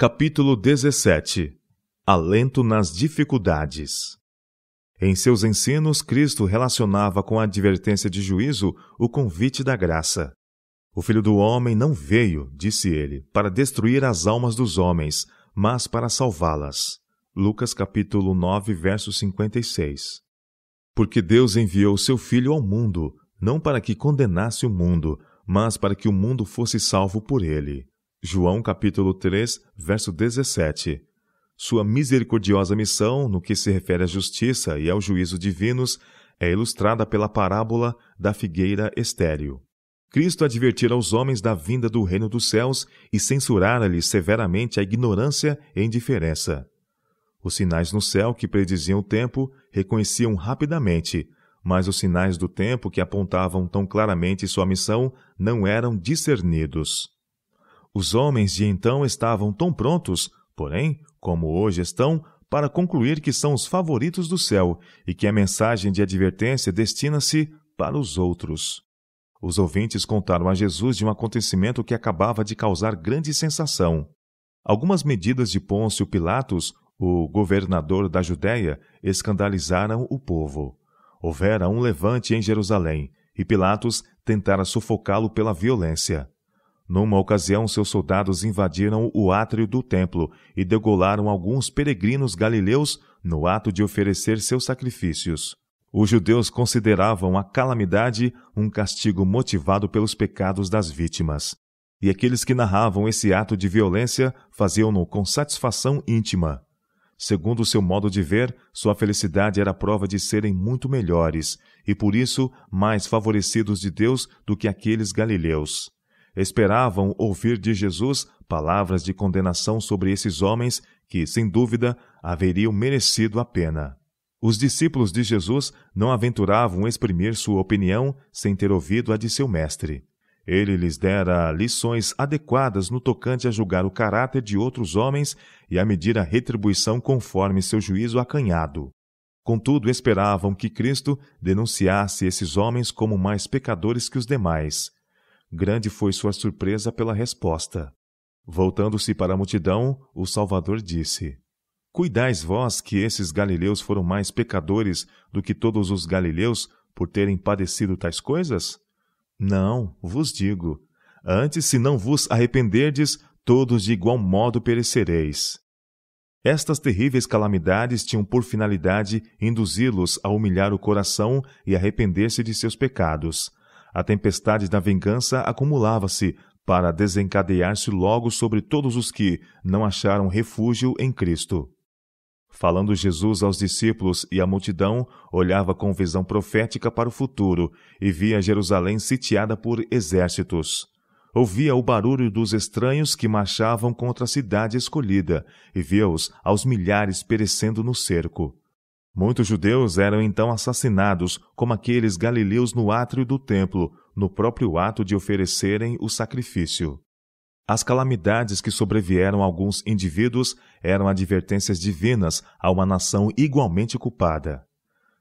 Capítulo 17 Alento nas dificuldades. Em seus ensinos, Cristo relacionava com a advertência de juízo o convite da graça. O Filho do Homem não veio, disse ele, para destruir as almas dos homens, mas para salvá-las. Lucas capítulo 9, verso 56. Porque Deus enviou seu Filho ao mundo, não para que condenasse o mundo, mas para que o mundo fosse salvo por ele. João capítulo 3, verso 17. Sua misericordiosa missão no que se refere à justiça e ao juízo divinos é ilustrada pela parábola da figueira estéril. Cristo advertira aos homens da vinda do reino dos céus e censurara-lhes severamente a ignorância e indiferença. Os sinais no céu que prediziam o tempo reconheciam rapidamente, mas os sinais do tempo que apontavam tão claramente sua missão não eram discernidos. Os homens de então estavam tão prontos, porém, como hoje estão, para concluir que são os favoritos do céu e que a mensagem de advertência destina-se para os outros. Os ouvintes contaram a Jesus de um acontecimento que acabava de causar grande sensação. Algumas medidas de Pôncio Pilatos, o governador da Judéia, escandalizaram o povo. Houvera um levante em Jerusalém e Pilatos tentara sufocá-lo pela violência. Numa ocasião, seus soldados invadiram o átrio do templo e degolaram alguns peregrinos galileus no ato de oferecer seus sacrifícios. Os judeus consideravam a calamidade um castigo motivado pelos pecados das vítimas. E aqueles que narravam esse ato de violência faziam-no com satisfação íntima. Segundo seu modo de ver, sua felicidade era prova de serem muito melhores e, por isso, mais favorecidos de Deus do que aqueles galileus esperavam ouvir de Jesus palavras de condenação sobre esses homens que, sem dúvida, haveriam merecido a pena. Os discípulos de Jesus não aventuravam exprimir sua opinião sem ter ouvido a de seu mestre. Ele lhes dera lições adequadas no tocante a julgar o caráter de outros homens e a medir a retribuição conforme seu juízo acanhado. Contudo, esperavam que Cristo denunciasse esses homens como mais pecadores que os demais. Grande foi sua surpresa pela resposta. Voltando-se para a multidão, o Salvador disse: Cuidais vós que esses galileus foram mais pecadores do que todos os galileus por terem padecido tais coisas? Não, vos digo. Antes, se não vos arrependerdes, todos de igual modo perecereis. Estas terríveis calamidades tinham por finalidade induzi-los a humilhar o coração e arrepender-se de seus pecados, a tempestade da vingança acumulava-se para desencadear-se logo sobre todos os que não acharam refúgio em Cristo. Falando Jesus aos discípulos e à multidão, olhava com visão profética para o futuro e via Jerusalém sitiada por exércitos. Ouvia o barulho dos estranhos que marchavam contra a cidade escolhida e via-os aos milhares perecendo no cerco. Muitos judeus eram então assassinados, como aqueles galileus no átrio do templo, no próprio ato de oferecerem o sacrifício. As calamidades que sobrevieram a alguns indivíduos eram advertências divinas a uma nação igualmente culpada.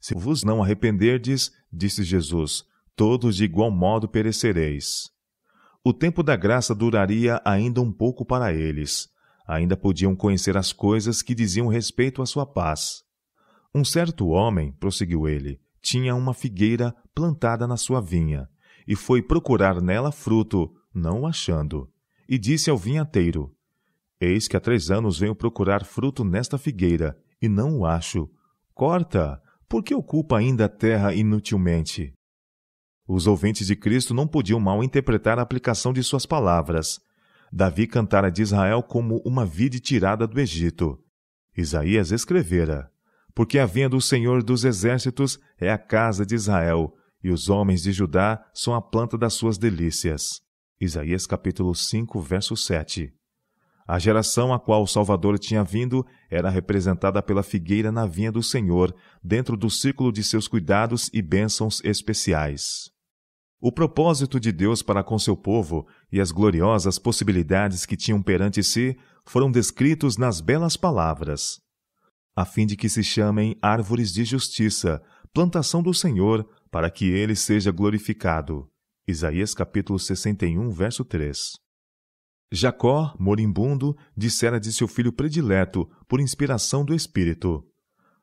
Se vos não arrependerdes, disse Jesus, todos de igual modo perecereis. O tempo da graça duraria ainda um pouco para eles. Ainda podiam conhecer as coisas que diziam respeito à sua paz. Um certo homem, prosseguiu ele, tinha uma figueira plantada na sua vinha, e foi procurar nela fruto, não o achando. E disse ao vinhateiro: Eis que há três anos venho procurar fruto nesta figueira, e não o acho. Corta! Por que ocupa ainda a terra inutilmente? Os ouvintes de Cristo não podiam mal interpretar a aplicação de suas palavras. Davi cantara de Israel como uma vide tirada do Egito. Isaías escrevera: porque havendo o Senhor dos exércitos é a casa de Israel, e os homens de Judá são a planta das suas delícias. Isaías capítulo 5, verso 7. A geração a qual o Salvador tinha vindo era representada pela figueira na vinha do Senhor, dentro do círculo de seus cuidados e bênçãos especiais. O propósito de Deus para com seu povo e as gloriosas possibilidades que tinham perante si foram descritos nas belas palavras: a fim de que se chamem árvores de justiça, plantação do Senhor, para que ele seja glorificado. Isaías capítulo 61, verso 3. Jacó, moribundo, dissera de seu filho predileto, por inspiração do Espírito: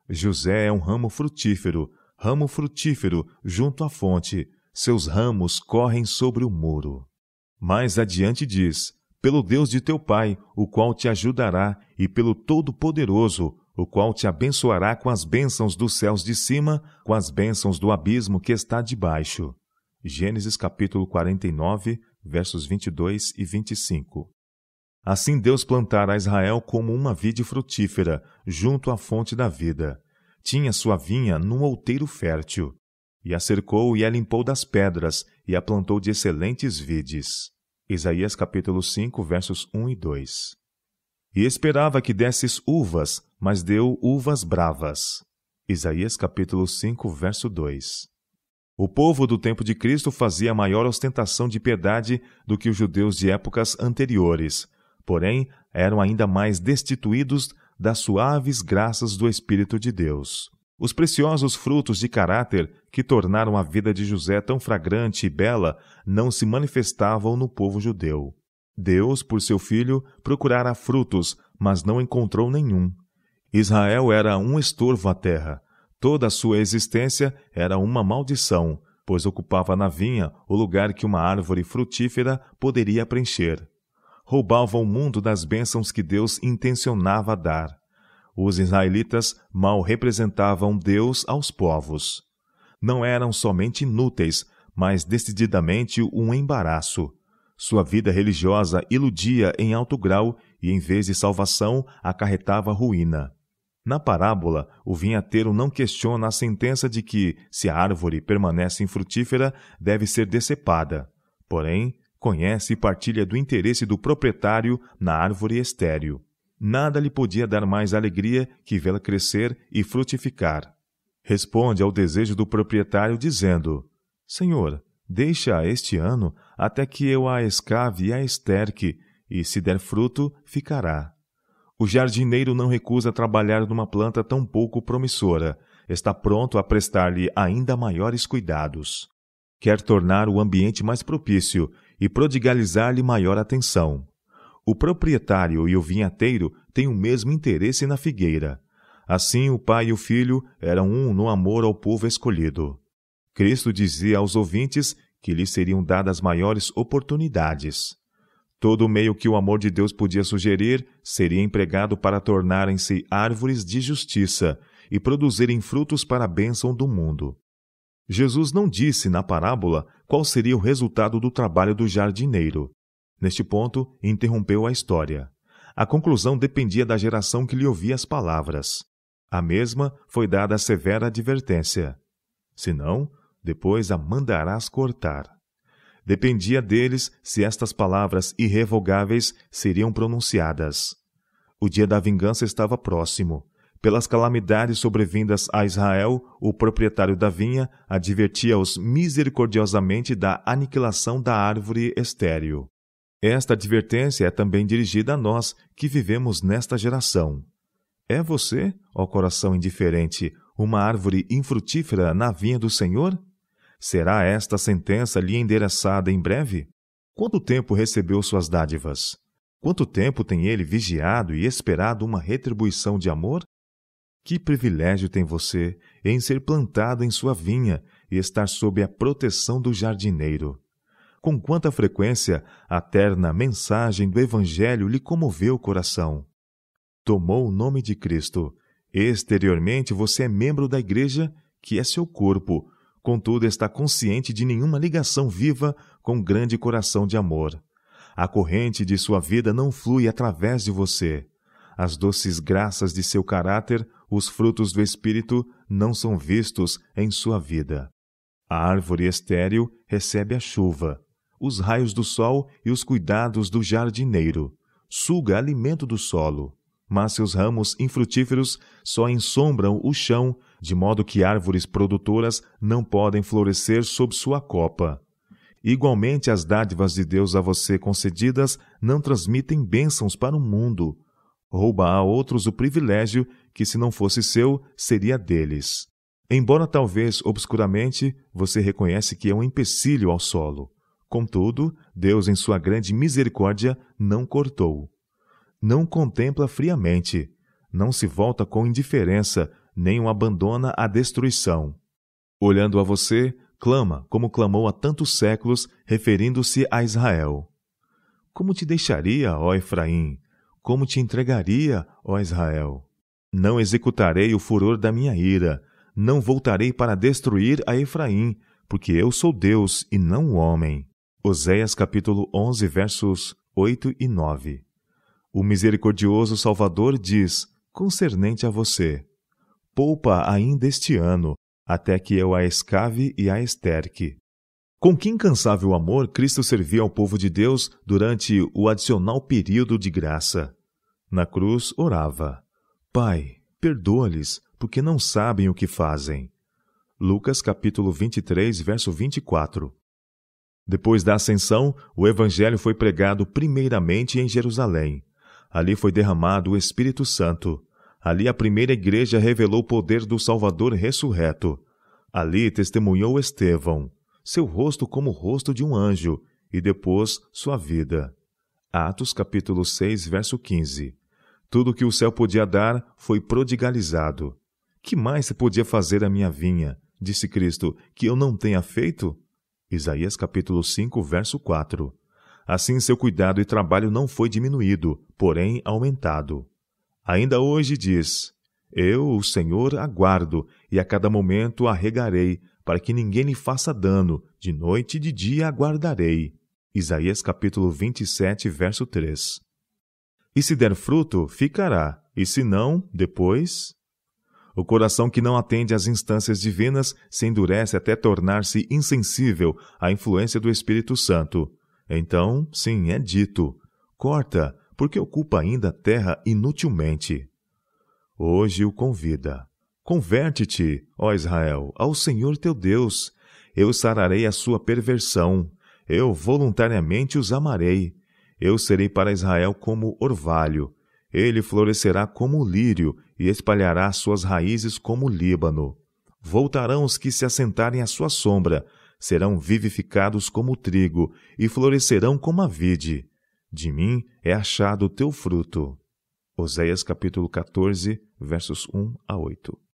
José é um ramo frutífero, ramo frutífero junto à fonte, seus ramos correm sobre o muro. Mais adiante diz: Pelo Deus de teu pai, o qual te ajudará, e pelo Todo-Poderoso, o qual te abençoará com as bênçãos dos céus de cima, com as bênçãos do abismo que está debaixo. Gênesis capítulo 49, versos 22 e 25. Assim Deus plantara a Israel como uma vide frutífera, junto à fonte da vida. Tinha sua vinha num outeiro fértil. E a cercou e a limpou das pedras, e a plantou de excelentes vides. Isaías capítulo 5, versos 1 e 2. E esperava que desses uvas, mas deu uvas bravas. Isaías capítulo 5, verso 2. O povo do tempo de Cristo fazia maior ostentação de piedade do que os judeus de épocas anteriores, porém eram ainda mais destituídos das suaves graças do Espírito de Deus. Os preciosos frutos de caráter que tornaram a vida de José tão fragrante e bela não se manifestavam no povo judeu. Deus, por seu filho, procurara frutos, mas não encontrou nenhum. Israel era um estorvo à terra. Toda a sua existência era uma maldição, pois ocupava na vinha o lugar que uma árvore frutífera poderia preencher. Roubava o mundo das bênçãos que Deus intencionava dar. Os israelitas mal representavam Deus aos povos. Não eram somente inúteis, mas decididamente um embaraço. Sua vida religiosa iludia em alto grau e, em vez de salvação, acarretava ruína. Na parábola, o vinhateiro não questiona a sentença de que, se a árvore permanece infrutífera, deve ser decepada. Porém, conhece e partilha do interesse do proprietário na árvore estéril. Nada lhe podia dar mais alegria que vê-la crescer e frutificar. Responde ao desejo do proprietário, dizendo: Senhor, deixa este ano até que eu a escave e a esterque, e se der fruto, ficará. O jardineiro não recusa trabalhar numa planta tão pouco promissora, está pronto a prestar-lhe ainda maiores cuidados. Quer tornar o ambiente mais propício e prodigalizar-lhe maior atenção. O proprietário e o vinhateiro têm o mesmo interesse na figueira. Assim, o pai e o filho eram um no amor ao povo escolhido. Cristo dizia aos ouvintes que lhes seriam dadas maiores oportunidades. Todo o meio que o amor de Deus podia sugerir seria empregado para tornarem-se árvores de justiça e produzirem frutos para a bênção do mundo. Jesus não disse na parábola qual seria o resultado do trabalho do jardineiro. Neste ponto, interrompeu a história. A conclusão dependia da geração que lhe ouvia as palavras. A mesma foi dada a severa advertência: Senão, depois a mandarás cortar dependia deles se estas palavras irrevogáveis seriam pronunciadas. O dia da vingança estava próximo. Pelas calamidades sobrevindas a Israel, o proprietário da vinha advertia-os misericordiosamente da aniquilação da árvore estéril. Esta advertência é também dirigida a nós que vivemos nesta geração. É você, ó coração indiferente, uma árvore infrutífera na vinha do Senhor? Será esta sentença lhe endereçada em breve? Quanto tempo recebeu suas dádivas? Quanto tempo tem ele vigiado e esperado uma retribuição de amor? Que privilégio tem você em ser plantado em sua vinha e estar sob a proteção do jardineiro. Com quanta frequência a terna mensagem do Evangelho lhe comoveu o coração. Tomou o nome de Cristo. Exteriormente você é membro da igreja, que é seu corpo, contudo está consciente de nenhuma ligação viva com grande coração de amor. A corrente de sua vida não flui através de você. As doces graças de seu caráter, os frutos do Espírito, não são vistos em sua vida. A árvore estéril recebe a chuva, os raios do sol e os cuidados do jardineiro. Suga alimento do solo, mas seus ramos infrutíferos só ensombram o chão de modo que árvores produtoras não podem florescer sob sua copa. Igualmente, as dádivas de Deus a você concedidas não transmitem bênçãos para o mundo. Rouba a outros o privilégio que, se não fosse seu, seria deles. Embora talvez obscuramente, você reconhece que é um empecilho ao solo. Contudo, Deus, em sua grande misericórdia, não cortou. Não contempla friamente. Não se volta com indiferença nem o abandona à destruição. Olhando a você, clama como clamou há tantos séculos, referindo-se a Israel. Como te deixaria, ó Efraim? Como te entregaria, ó Israel? Não executarei o furor da minha ira, não voltarei para destruir a Efraim, porque eu sou Deus e não o homem. Oséias capítulo 11, versos 8 e 9. O misericordioso Salvador diz, concernente a você: poupa ainda este ano, até que eu a escave e a esterque. Com que incansável amor Cristo servia ao povo de Deus durante o adicional período de graça. Na cruz orava: Pai, perdoa-lhes, porque não sabem o que fazem. Lucas capítulo 23, verso 24. Depois da ascensão, o evangelho foi pregado primeiramente em Jerusalém. Ali foi derramado o Espírito Santo. Ali a primeira igreja revelou o poder do Salvador ressurreto. Ali testemunhou Estevão, seu rosto como o rosto de um anjo, e depois sua vida. Atos capítulo 6, verso 15. Tudo que o céu podia dar foi prodigalizado. Que mais se podia fazer a minha vinha, disse Cristo, que eu não tenha feito? Isaías capítulo 5, verso 4. Assim seu cuidado e trabalho não foi diminuído, porém aumentado. Ainda hoje diz: Eu, o Senhor, aguardo, e a cada momento arregarei, para que ninguém lhe faça dano, de noite e de dia aguardarei. Isaías capítulo 27, verso 3. E se der fruto, ficará, e se não, depois. O coração que não atende às instâncias divinas se endurece até tornar-se insensível à influência do Espírito Santo. Então, sim, é dito: corta, porque ocupa ainda a terra inutilmente. Hoje o convida. Converte-te, ó Israel, ao Senhor teu Deus. Eu sararei a sua perversão. Eu voluntariamente os amarei. Eu serei para Israel como orvalho. Ele florescerá como lírio e espalhará suas raízes como Líbano. Voltarão os que se assentarem à sua sombra, serão vivificados como trigo e florescerão como a vide de mim é achado o teu fruto. Oséias capítulo 14, versos 1 a 8.